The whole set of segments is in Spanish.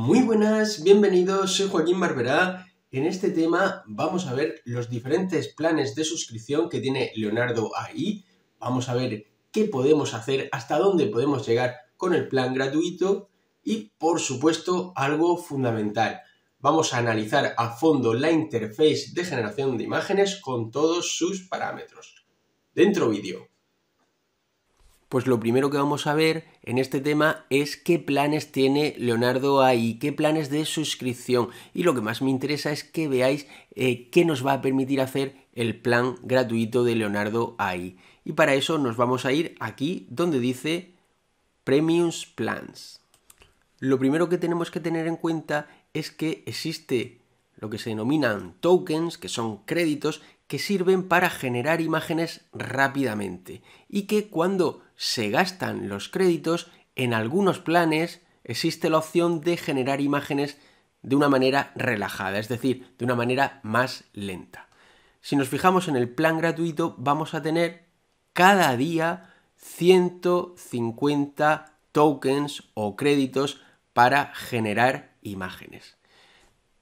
Muy buenas, bienvenidos, soy Joaquín Barberá. En este tema vamos a ver los diferentes planes de suscripción que tiene Leonardo ahí. Vamos a ver qué podemos hacer, hasta dónde podemos llegar con el plan gratuito y, por supuesto, algo fundamental. Vamos a analizar a fondo la interface de generación de imágenes con todos sus parámetros. Dentro vídeo pues lo primero que vamos a ver en este tema es qué planes tiene Leonardo AI, qué planes de suscripción. Y lo que más me interesa es que veáis eh, qué nos va a permitir hacer el plan gratuito de Leonardo AI. Y para eso nos vamos a ir aquí donde dice Premiums Plans. Lo primero que tenemos que tener en cuenta es que existe lo que se denominan tokens, que son créditos que sirven para generar imágenes rápidamente y que cuando se gastan los créditos, en algunos planes existe la opción de generar imágenes de una manera relajada, es decir, de una manera más lenta. Si nos fijamos en el plan gratuito, vamos a tener cada día 150 tokens o créditos para generar imágenes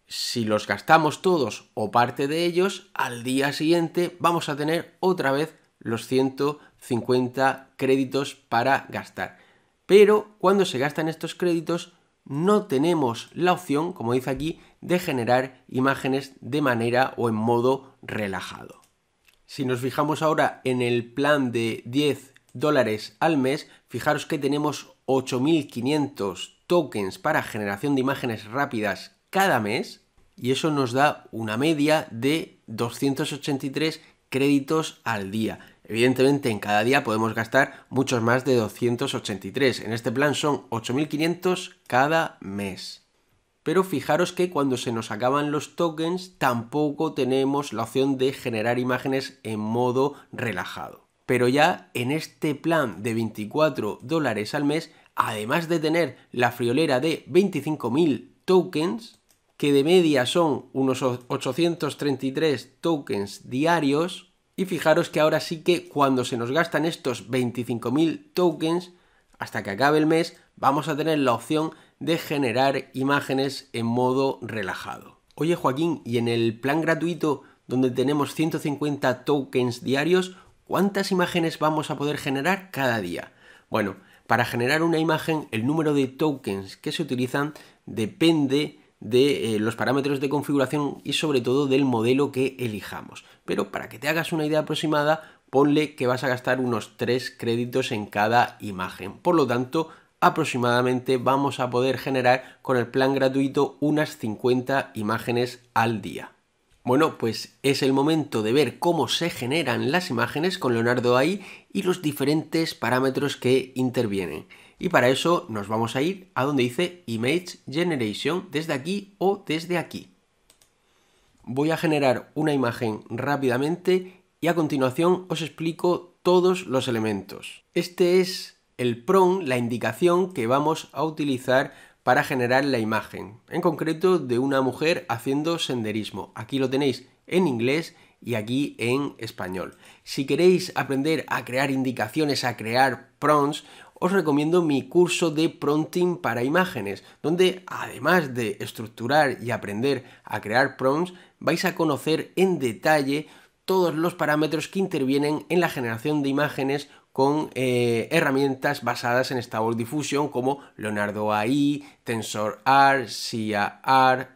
si los gastamos todos o parte de ellos, al día siguiente vamos a tener otra vez los 150 créditos para gastar. Pero cuando se gastan estos créditos, no tenemos la opción, como dice aquí, de generar imágenes de manera o en modo relajado. Si nos fijamos ahora en el plan de 10 dólares al mes, fijaros que tenemos 8.500 tokens para generación de imágenes rápidas cada mes y eso nos da una media de 283 créditos al día. Evidentemente en cada día podemos gastar muchos más de 283. En este plan son 8.500 cada mes. Pero fijaros que cuando se nos acaban los tokens tampoco tenemos la opción de generar imágenes en modo relajado. Pero ya en este plan de 24 dólares al mes, además de tener la friolera de 25.000 tokens, que de media son unos 833 tokens diarios. Y fijaros que ahora sí que cuando se nos gastan estos 25.000 tokens, hasta que acabe el mes, vamos a tener la opción de generar imágenes en modo relajado. Oye Joaquín, ¿y en el plan gratuito donde tenemos 150 tokens diarios, cuántas imágenes vamos a poder generar cada día? Bueno, para generar una imagen, el número de tokens que se utilizan depende de eh, los parámetros de configuración y sobre todo del modelo que elijamos. Pero para que te hagas una idea aproximada, ponle que vas a gastar unos 3 créditos en cada imagen. Por lo tanto, aproximadamente vamos a poder generar con el plan gratuito unas 50 imágenes al día. Bueno, pues es el momento de ver cómo se generan las imágenes con Leonardo AI y los diferentes parámetros que intervienen. Y para eso nos vamos a ir a donde dice Image Generation, desde aquí o desde aquí. Voy a generar una imagen rápidamente y a continuación os explico todos los elementos. Este es el pron la indicación que vamos a utilizar para generar la imagen, en concreto de una mujer haciendo senderismo. Aquí lo tenéis en inglés y aquí en español. Si queréis aprender a crear indicaciones, a crear prompts, os recomiendo mi curso de prompting para imágenes, donde además de estructurar y aprender a crear prompts, vais a conocer en detalle todos los parámetros que intervienen en la generación de imágenes con eh, herramientas basadas en Stable Diffusion como Leonardo AI, TensorR, SIAR,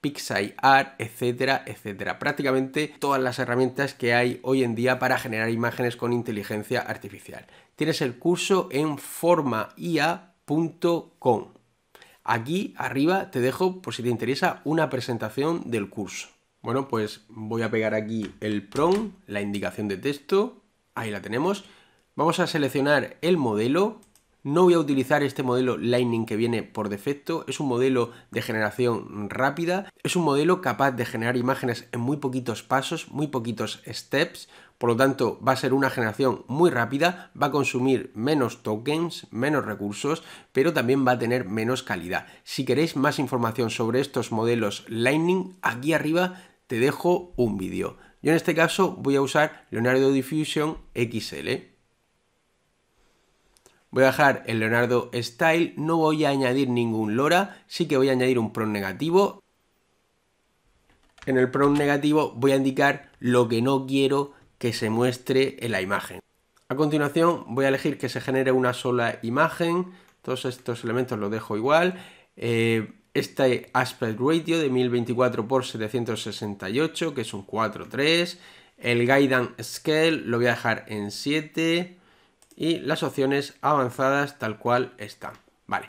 Pixai Art, etcétera, etcétera. Prácticamente todas las herramientas que hay hoy en día para generar imágenes con inteligencia artificial tienes el curso en formaia.com. Aquí arriba te dejo, por si te interesa, una presentación del curso. Bueno, pues voy a pegar aquí el PROM, la indicación de texto. Ahí la tenemos. Vamos a seleccionar el modelo. No voy a utilizar este modelo Lightning que viene por defecto, es un modelo de generación rápida, es un modelo capaz de generar imágenes en muy poquitos pasos, muy poquitos steps, por lo tanto, va a ser una generación muy rápida, va a consumir menos tokens, menos recursos, pero también va a tener menos calidad. Si queréis más información sobre estos modelos Lightning, aquí arriba te dejo un vídeo. Yo en este caso voy a usar Leonardo Diffusion XL. Voy a dejar el Leonardo Style, no voy a añadir ningún LoRa, sí que voy a añadir un PROM negativo. En el prompt negativo voy a indicar lo que no quiero que se muestre en la imagen. A continuación voy a elegir que se genere una sola imagen, todos estos elementos los dejo igual, eh, este aspect ratio de 1024 por 768 que es un 4.3, el guidance scale lo voy a dejar en 7 y las opciones avanzadas tal cual están. Vale,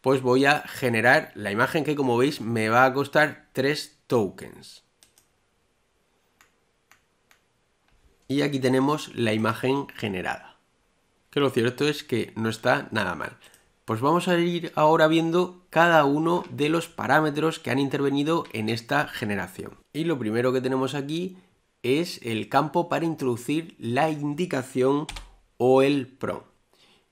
pues voy a generar la imagen que como veis me va a costar 3 tokens. y aquí tenemos la imagen generada. Que lo cierto es que no está nada mal. Pues vamos a ir ahora viendo cada uno de los parámetros que han intervenido en esta generación. Y lo primero que tenemos aquí es el campo para introducir la indicación o el PROM.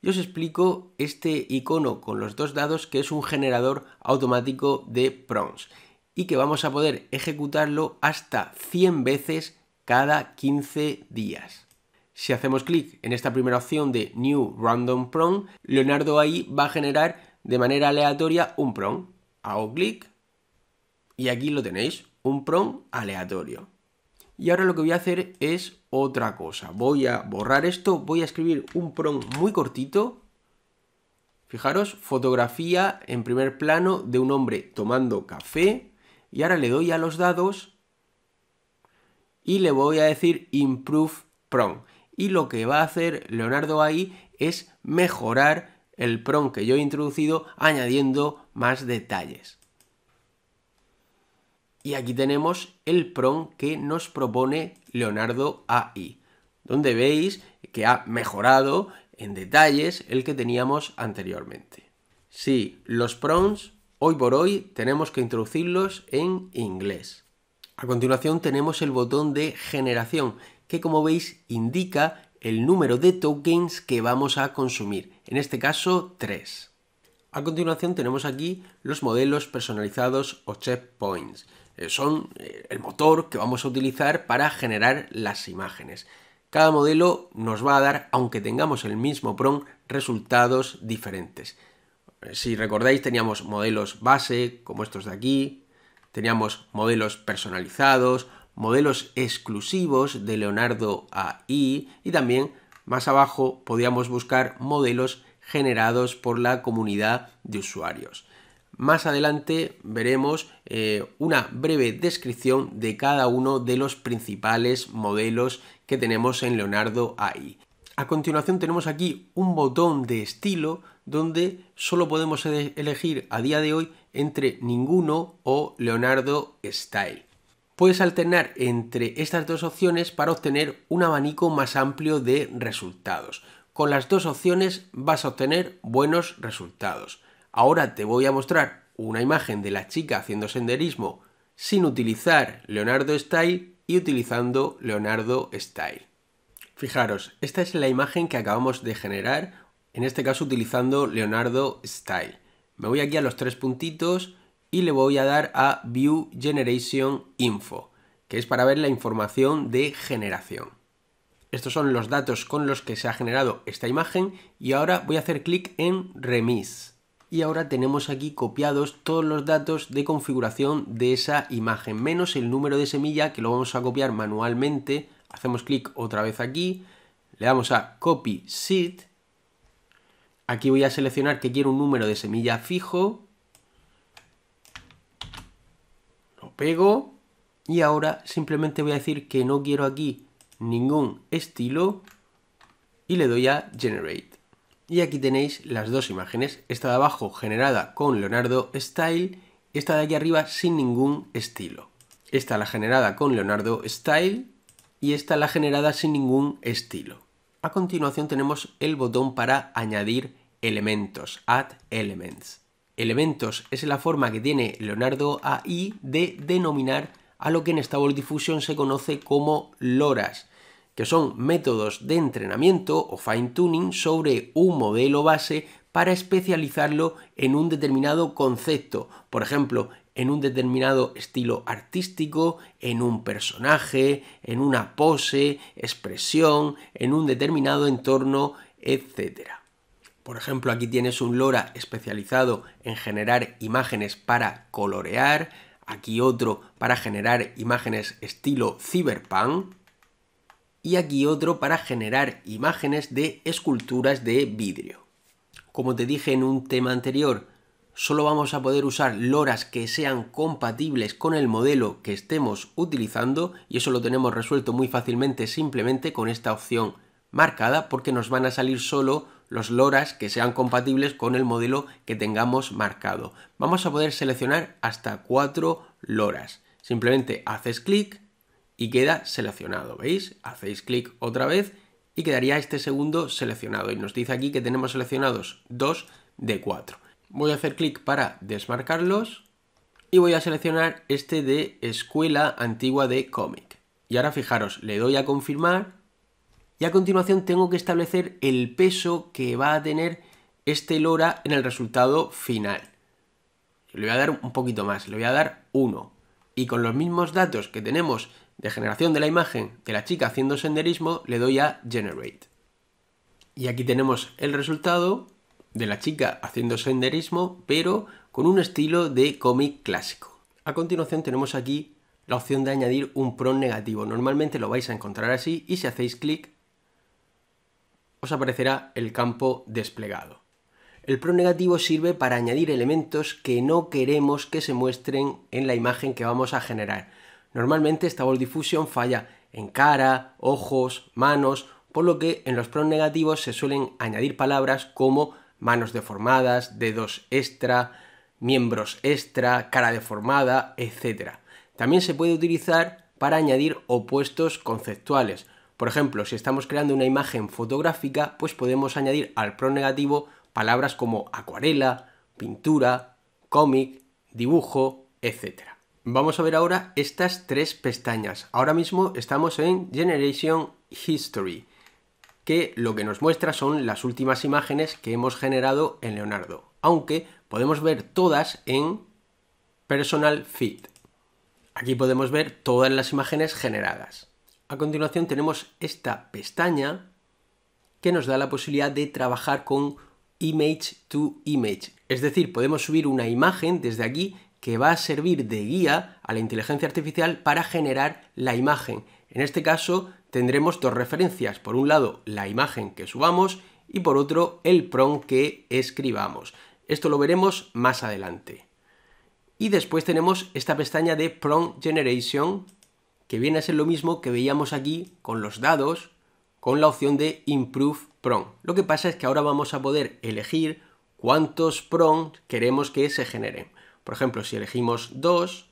Y os explico este icono con los dos dados que es un generador automático de PROMs y que vamos a poder ejecutarlo hasta 100 veces cada 15 días. Si hacemos clic en esta primera opción de New Random prom Leonardo ahí va a generar de manera aleatoria un prom Hago clic y aquí lo tenéis, un prom aleatorio. Y ahora lo que voy a hacer es otra cosa. Voy a borrar esto, voy a escribir un prompt muy cortito. Fijaros, fotografía en primer plano de un hombre tomando café. Y ahora le doy a los dados y le voy a decir improve prom. Y lo que va a hacer Leonardo AI es mejorar el prom que yo he introducido añadiendo más detalles. Y aquí tenemos el prom que nos propone Leonardo AI, donde veis que ha mejorado en detalles el que teníamos anteriormente. Sí, los prompts hoy por hoy tenemos que introducirlos en inglés. A continuación tenemos el botón de generación, que como veis indica el número de tokens que vamos a consumir, en este caso 3. A continuación tenemos aquí los modelos personalizados o checkpoints. Eh, son eh, el motor que vamos a utilizar para generar las imágenes. Cada modelo nos va a dar, aunque tengamos el mismo PROM, resultados diferentes. Eh, si recordáis teníamos modelos base, como estos de aquí, Teníamos modelos personalizados, modelos exclusivos de Leonardo AI y también más abajo podíamos buscar modelos generados por la comunidad de usuarios. Más adelante veremos eh, una breve descripción de cada uno de los principales modelos que tenemos en Leonardo AI. A continuación tenemos aquí un botón de estilo donde solo podemos elegir a día de hoy entre ninguno o Leonardo Style. Puedes alternar entre estas dos opciones para obtener un abanico más amplio de resultados. Con las dos opciones vas a obtener buenos resultados. Ahora te voy a mostrar una imagen de la chica haciendo senderismo sin utilizar Leonardo Style y utilizando Leonardo Style. Fijaros, esta es la imagen que acabamos de generar, en este caso utilizando Leonardo Style. Me voy aquí a los tres puntitos y le voy a dar a View Generation Info, que es para ver la información de generación. Estos son los datos con los que se ha generado esta imagen y ahora voy a hacer clic en Remix. Y ahora tenemos aquí copiados todos los datos de configuración de esa imagen, menos el número de semilla que lo vamos a copiar manualmente hacemos clic otra vez aquí, le damos a Copy Seed, aquí voy a seleccionar que quiero un número de semilla fijo, lo pego y ahora simplemente voy a decir que no quiero aquí ningún estilo y le doy a Generate. Y aquí tenéis las dos imágenes, esta de abajo generada con Leonardo Style y esta de aquí arriba sin ningún estilo. Esta la generada con Leonardo Style y esta la generada sin ningún estilo. A continuación tenemos el botón para añadir elementos, add elements. Elementos es la forma que tiene Leonardo AI de denominar a lo que en Stable Diffusion se conoce como LoRaS, que son métodos de entrenamiento o fine tuning sobre un modelo base para especializarlo en un determinado concepto, por ejemplo, en un determinado estilo artístico, en un personaje, en una pose, expresión, en un determinado entorno, etc. Por ejemplo, aquí tienes un Lora especializado en generar imágenes para colorear, aquí otro para generar imágenes estilo cyberpunk y aquí otro para generar imágenes de esculturas de vidrio. Como te dije en un tema anterior, solo vamos a poder usar loras que sean compatibles con el modelo que estemos utilizando y eso lo tenemos resuelto muy fácilmente simplemente con esta opción marcada porque nos van a salir solo los loras que sean compatibles con el modelo que tengamos marcado. Vamos a poder seleccionar hasta cuatro loras. Simplemente haces clic y queda seleccionado, ¿veis? Hacéis clic otra vez y quedaría este segundo seleccionado y nos dice aquí que tenemos seleccionados dos de cuatro voy a hacer clic para desmarcarlos y voy a seleccionar este de Escuela Antigua de Cómic. Y ahora fijaros, le doy a confirmar y a continuación tengo que establecer el peso que va a tener este LoRa en el resultado final. Le voy a dar un poquito más, le voy a dar 1. Y con los mismos datos que tenemos de generación de la imagen de la chica haciendo senderismo, le doy a Generate. Y aquí tenemos el resultado de la chica haciendo senderismo, pero con un estilo de cómic clásico. A continuación tenemos aquí la opción de añadir un pron negativo. Normalmente lo vais a encontrar así y si hacéis clic os aparecerá el campo desplegado. El PRO negativo sirve para añadir elementos que no queremos que se muestren en la imagen que vamos a generar. Normalmente esta Ball Diffusion falla en cara, ojos, manos, por lo que en los pron negativos se suelen añadir palabras como manos deformadas, dedos extra, miembros extra, cara deformada, etc. También se puede utilizar para añadir opuestos conceptuales. Por ejemplo, si estamos creando una imagen fotográfica, pues podemos añadir al pro negativo palabras como acuarela, pintura, cómic, dibujo, etc. Vamos a ver ahora estas tres pestañas. Ahora mismo estamos en Generation History que lo que nos muestra son las últimas imágenes que hemos generado en Leonardo, aunque podemos ver todas en Personal Feed. Aquí podemos ver todas las imágenes generadas. A continuación tenemos esta pestaña que nos da la posibilidad de trabajar con image to image. Es decir, podemos subir una imagen desde aquí que va a servir de guía a la inteligencia artificial para generar la imagen. En este caso, tendremos dos referencias. Por un lado, la imagen que subamos y por otro, el prompt que escribamos. Esto lo veremos más adelante. Y después tenemos esta pestaña de Prompt Generation, que viene a ser lo mismo que veíamos aquí con los dados, con la opción de Improve Prompt. Lo que pasa es que ahora vamos a poder elegir cuántos prompts queremos que se generen. Por ejemplo, si elegimos dos,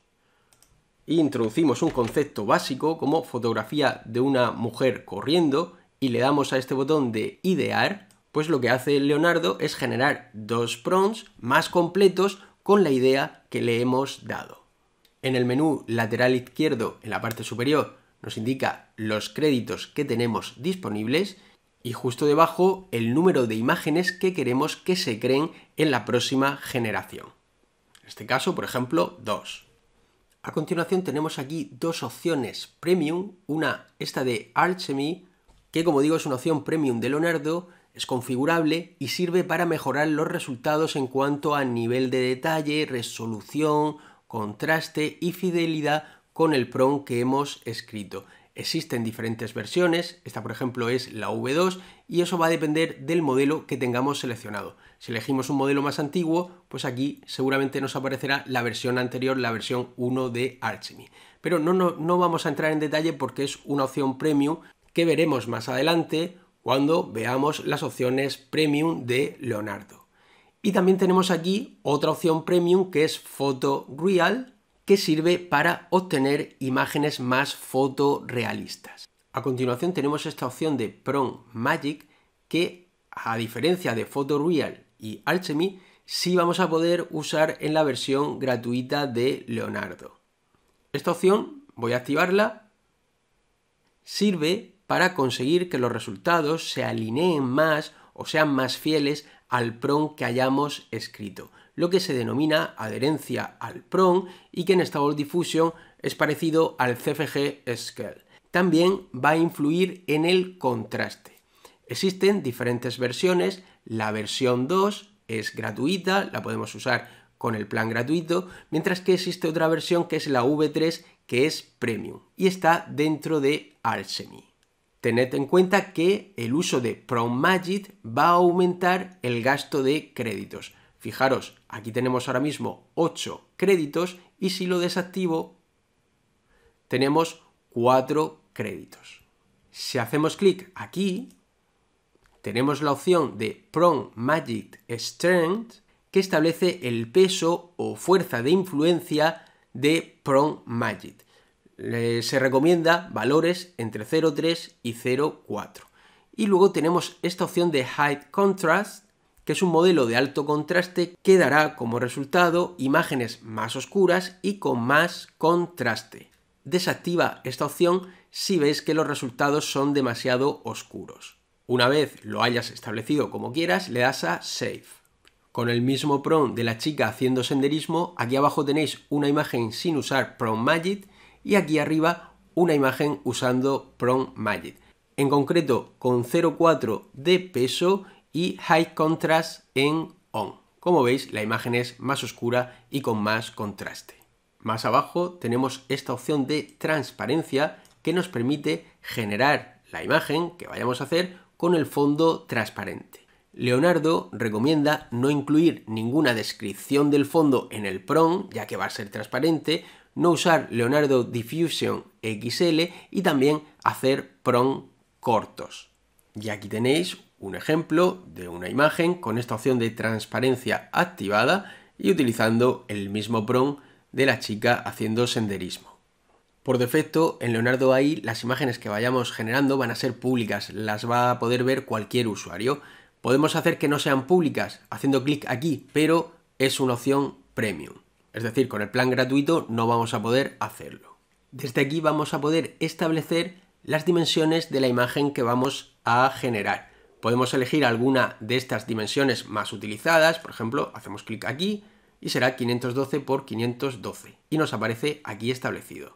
introducimos un concepto básico como fotografía de una mujer corriendo y le damos a este botón de idear, pues lo que hace Leonardo es generar dos prompts más completos con la idea que le hemos dado. En el menú lateral izquierdo, en la parte superior, nos indica los créditos que tenemos disponibles y justo debajo el número de imágenes que queremos que se creen en la próxima generación. En este caso, por ejemplo, dos. A continuación tenemos aquí dos opciones premium, una esta de Archemy, que como digo es una opción premium de Leonardo, es configurable y sirve para mejorar los resultados en cuanto a nivel de detalle, resolución, contraste y fidelidad con el PROM que hemos escrito. Existen diferentes versiones, esta por ejemplo es la V2 y eso va a depender del modelo que tengamos seleccionado. Si elegimos un modelo más antiguo, pues aquí seguramente nos aparecerá la versión anterior, la versión 1 de Archemy. Pero no, no, vamos a entrar en detalle porque es una opción premium que veremos más adelante cuando veamos las opciones premium de Leonardo. Y también tenemos aquí otra opción premium que es Photo Real, que sirve para obtener imágenes más fotorealistas. A continuación tenemos esta opción de Prom Magic que a diferencia de Photo Real y Alchemy sí vamos a poder usar en la versión gratuita de Leonardo. Esta opción, voy a activarla, sirve para conseguir que los resultados se alineen más o sean más fieles al PROM que hayamos escrito, lo que se denomina adherencia al PROM y que en Stable Diffusion es parecido al CFG Scale. También va a influir en el contraste. Existen diferentes versiones la versión 2 es gratuita, la podemos usar con el plan gratuito, mientras que existe otra versión que es la V3 que es premium y está dentro de Alchemy. Tened en cuenta que el uso de ProMagic va a aumentar el gasto de créditos. Fijaros, aquí tenemos ahora mismo 8 créditos y si lo desactivo tenemos 4 créditos. Si hacemos clic aquí, tenemos la opción de Prong Magic Strength, que establece el peso o fuerza de influencia de Prong Magic. Se recomienda valores entre 0,3 y 0,4. Y luego tenemos esta opción de High Contrast, que es un modelo de alto contraste que dará como resultado imágenes más oscuras y con más contraste. Desactiva esta opción si ves que los resultados son demasiado oscuros. Una vez lo hayas establecido como quieras, le das a Save. Con el mismo prompt de la chica haciendo senderismo, aquí abajo tenéis una imagen sin usar Prompt Magic y aquí arriba una imagen usando Prompt Magic. En concreto con 0,4 de peso y High Contrast en On. Como veis, la imagen es más oscura y con más contraste. Más abajo tenemos esta opción de transparencia que nos permite generar la imagen que vayamos a hacer con el fondo transparente. Leonardo recomienda no incluir ninguna descripción del fondo en el PROM, ya que va a ser transparente, no usar Leonardo Diffusion XL y también hacer PROM cortos. Y aquí tenéis un ejemplo de una imagen con esta opción de transparencia activada y utilizando el mismo PROM de la chica haciendo senderismo. Por defecto, en Leonardo AI las imágenes que vayamos generando van a ser públicas, las va a poder ver cualquier usuario. Podemos hacer que no sean públicas haciendo clic aquí, pero es una opción premium. Es decir, con el plan gratuito no vamos a poder hacerlo. Desde aquí vamos a poder establecer las dimensiones de la imagen que vamos a generar. Podemos elegir alguna de estas dimensiones más utilizadas, por ejemplo, hacemos clic aquí y será 512 por 512 y nos aparece aquí establecido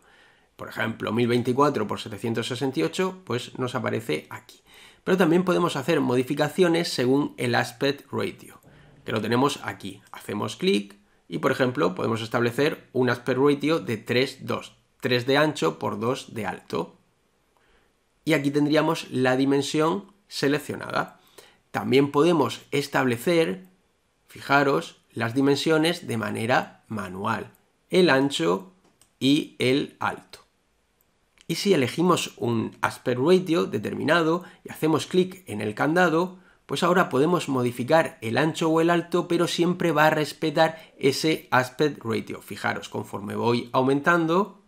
por ejemplo, 1024 por 768, pues nos aparece aquí. Pero también podemos hacer modificaciones según el aspect ratio, que lo tenemos aquí. Hacemos clic y, por ejemplo, podemos establecer un aspect ratio de 3, 2. 3 de ancho por 2 de alto. Y aquí tendríamos la dimensión seleccionada. También podemos establecer, fijaros, las dimensiones de manera manual. El ancho y el alto. Y si elegimos un aspect ratio determinado y hacemos clic en el candado, pues ahora podemos modificar el ancho o el alto, pero siempre va a respetar ese aspect ratio. Fijaros, conforme voy aumentando,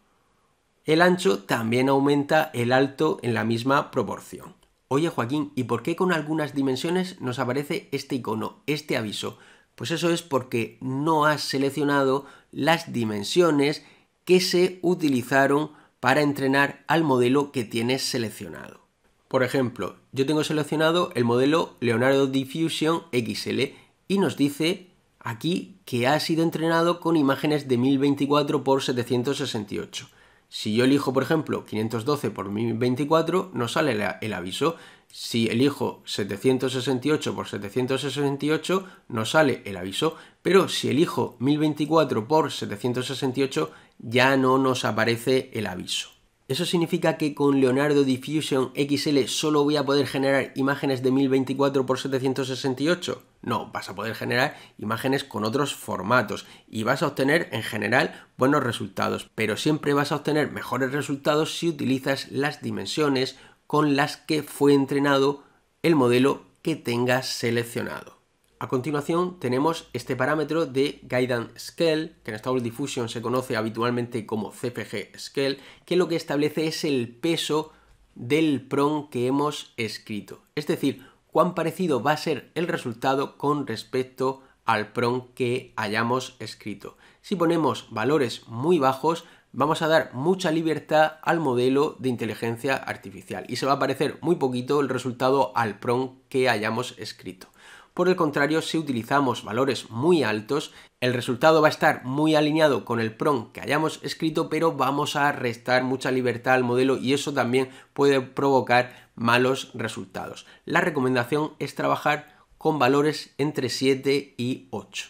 el ancho también aumenta el alto en la misma proporción. Oye Joaquín, ¿y por qué con algunas dimensiones nos aparece este icono, este aviso? Pues eso es porque no has seleccionado las dimensiones que se utilizaron para entrenar al modelo que tienes seleccionado. Por ejemplo, yo tengo seleccionado el modelo Leonardo Diffusion XL y nos dice aquí que ha sido entrenado con imágenes de 1024 x 768. Si yo elijo, por ejemplo, 512 x 1024, no sale el aviso. Si elijo 768 x 768, no sale el aviso. Pero si elijo 1024 x 768, ya no nos aparece el aviso. Eso significa que con Leonardo Diffusion XL solo voy a poder generar imágenes de 1024x768. No, vas a poder generar imágenes con otros formatos y vas a obtener en general buenos resultados, pero siempre vas a obtener mejores resultados si utilizas las dimensiones con las que fue entrenado el modelo que tengas seleccionado. A continuación tenemos este parámetro de Guidance Scale, que en Stable Diffusion se conoce habitualmente como CFG Scale, que lo que establece es el peso del PROM que hemos escrito. Es decir, cuán parecido va a ser el resultado con respecto al PROM que hayamos escrito. Si ponemos valores muy bajos, vamos a dar mucha libertad al modelo de inteligencia artificial y se va a parecer muy poquito el resultado al PROM que hayamos escrito. Por el contrario, si utilizamos valores muy altos, el resultado va a estar muy alineado con el PROM que hayamos escrito, pero vamos a restar mucha libertad al modelo y eso también puede provocar malos resultados. La recomendación es trabajar con valores entre 7 y 8.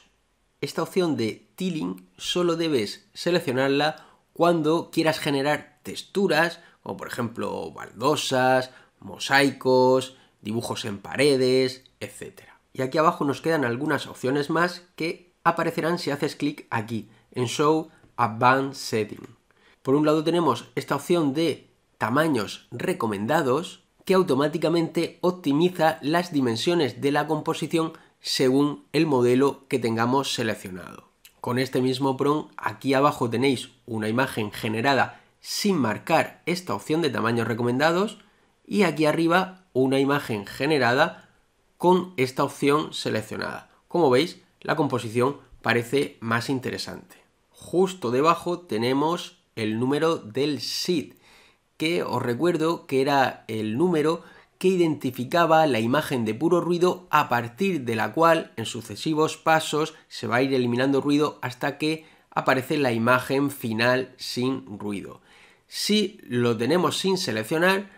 Esta opción de tiling solo debes seleccionarla cuando quieras generar texturas, como por ejemplo baldosas, mosaicos, dibujos en paredes, etcétera y aquí abajo nos quedan algunas opciones más que aparecerán si haces clic aquí en Show Advanced Setting. Por un lado tenemos esta opción de tamaños recomendados que automáticamente optimiza las dimensiones de la composición según el modelo que tengamos seleccionado. Con este mismo prompt aquí abajo tenéis una imagen generada sin marcar esta opción de tamaños recomendados y aquí arriba una imagen generada con esta opción seleccionada. Como veis, la composición parece más interesante. Justo debajo tenemos el número del SID, que os recuerdo que era el número que identificaba la imagen de puro ruido a partir de la cual en sucesivos pasos se va a ir eliminando ruido hasta que aparece la imagen final sin ruido. Si lo tenemos sin seleccionar,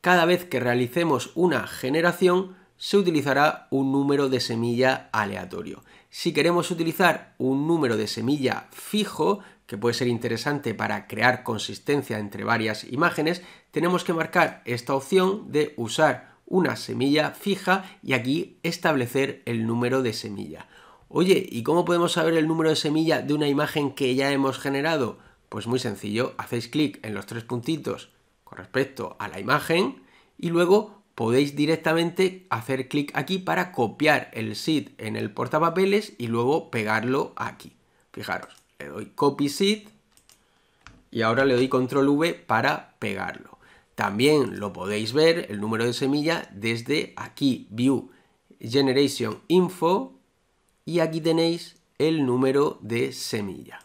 cada vez que realicemos una generación se utilizará un número de semilla aleatorio. Si queremos utilizar un número de semilla fijo, que puede ser interesante para crear consistencia entre varias imágenes, tenemos que marcar esta opción de usar una semilla fija y aquí establecer el número de semilla. Oye, ¿y cómo podemos saber el número de semilla de una imagen que ya hemos generado? Pues muy sencillo, hacéis clic en los tres puntitos con respecto a la imagen y luego podéis directamente hacer clic aquí para copiar el seed en el portapapeles y luego pegarlo aquí. Fijaros, le doy copy seed y ahora le doy control V para pegarlo. También lo podéis ver, el número de semilla, desde aquí, View Generation Info, y aquí tenéis el número de semilla.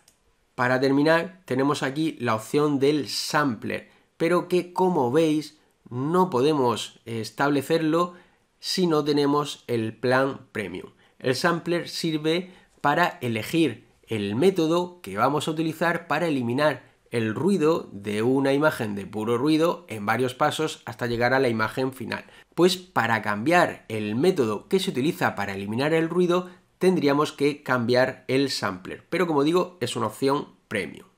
Para terminar, tenemos aquí la opción del sampler, pero que como veis no podemos establecerlo si no tenemos el plan premium. El sampler sirve para elegir el método que vamos a utilizar para eliminar el ruido de una imagen de puro ruido en varios pasos hasta llegar a la imagen final. Pues para cambiar el método que se utiliza para eliminar el ruido tendríamos que cambiar el sampler, pero como digo es una opción premium.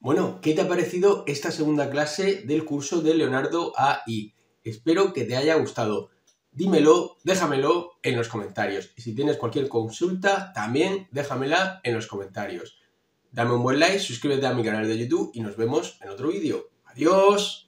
Bueno, ¿qué te ha parecido esta segunda clase del curso de Leonardo AI? Espero que te haya gustado. Dímelo, déjamelo en los comentarios. Y si tienes cualquier consulta, también déjamela en los comentarios. Dame un buen like, suscríbete a mi canal de YouTube y nos vemos en otro vídeo. ¡Adiós!